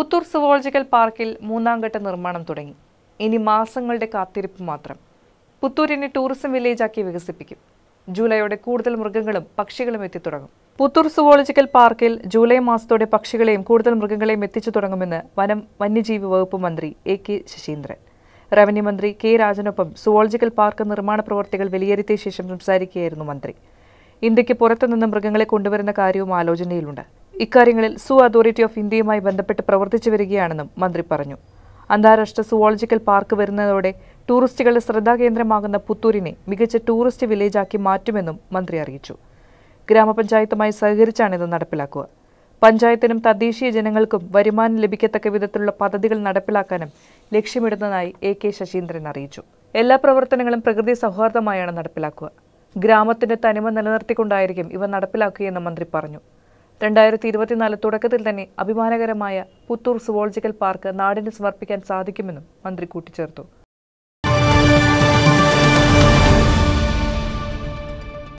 Puthur zoological പാർക്കിൽ മൂന്നാംഘട്ട നിർമ്മാണം തുടങ്ങി ഇനി മാസങ്ങളുടെ കാത്തിരിപ്പ് മാത്രം പുത്തൂരിനെ ടൂറിസം വില്ലേജാക്കി വികസിപ്പിക്കും ജൂലൈയോടെ കൂടുതൽ മൃഗങ്ങളും പക്ഷികളും എത്തിത്തുടങ്ങും പുത്തൂർ സുവോളജിക്കൽ പാർക്കിൽ ജൂലൈ മാസത്തോടെ പക്ഷികളെയും കൂടുതൽ മൃഗങ്ങളെയും എത്തിച്ചു തുടങ്ങുമെന്ന് വനം വന്യജീവി വകുപ്പ് മന്ത്രി എ കെ ശശീന്ദ്രൻ റവന്യൂ മന്ത്രി കെ രാജനൊപ്പം സുവോളജിക്കൽ പാർക്ക് നിർമ്മാണ പ്രവർത്തികൾ വിലയിരുത്തിയ ശേഷം സംസാരിക്കുകയായിരുന്നു മന്ത്രി ഇന്ത്യക്ക് പുറത്തുനിന്ന് മൃഗങ്ങളെ കൊണ്ടുവരുന്ന കാര്യവും ആലോചനയിലുണ്ട് ഇക്കാര്യങ്ങളിൽ സൂ അതോറിറ്റി ഓഫ് ഇന്ത്യയുമായി ബന്ധപ്പെട്ട് പ്രവർത്തിച്ചു വരികയാണെന്നും മന്ത്രി പറഞ്ഞു അന്താരാഷ്ട്ര സുവോളജിക്കൽ പാർക്ക് വരുന്നതോടെ ടൂറിസ്റ്റുകളുടെ ശ്രദ്ധാകേന്ദ്രമാകുന്ന പുത്തൂരിനെ മികച്ച ടൂറിസ്റ്റ് വില്ലേജാക്കി മാറ്റുമെന്നും മന്ത്രി അറിയിച്ചു ഗ്രാമപഞ്ചായത്തുമായി സഹകരിച്ചാണ് ഇത് നടപ്പിലാക്കുക പഞ്ചായത്തിനും തദ്ദേശീയ ജനങ്ങൾക്കും വരുമാനം ലഭിക്കത്തക്ക വിധത്തിലുള്ള പദ്ധതികൾ നടപ്പിലാക്കാനും ലക്ഷ്യമിടുന്നതായി എ കെ ശശീന്ദ്രൻ അറിയിച്ചു എല്ലാ പ്രവർത്തനങ്ങളും പ്രകൃതി സൗഹാർദ്ദമായാണ് നടപ്പിലാക്കുക ഗ്രാമത്തിന്റെ തനിമ നിലനിർത്തിക്കൊണ്ടായിരിക്കും ഇവ നടപ്പിലാക്കുകയെന്ന് മന്ത്രി പറഞ്ഞു രണ്ടായിരത്തി ഇരുപത്തിനാല് തുടക്കത്തിൽ തന്നെ അഭിമാനകരമായ പുത്തൂർ സുവോളജിക്കൽ പാർക്ക് നാടിന് സമർപ്പിക്കാൻ സാധിക്കുമെന്നും മന്ത്രി കൂട്ടിച്ചേർത്തു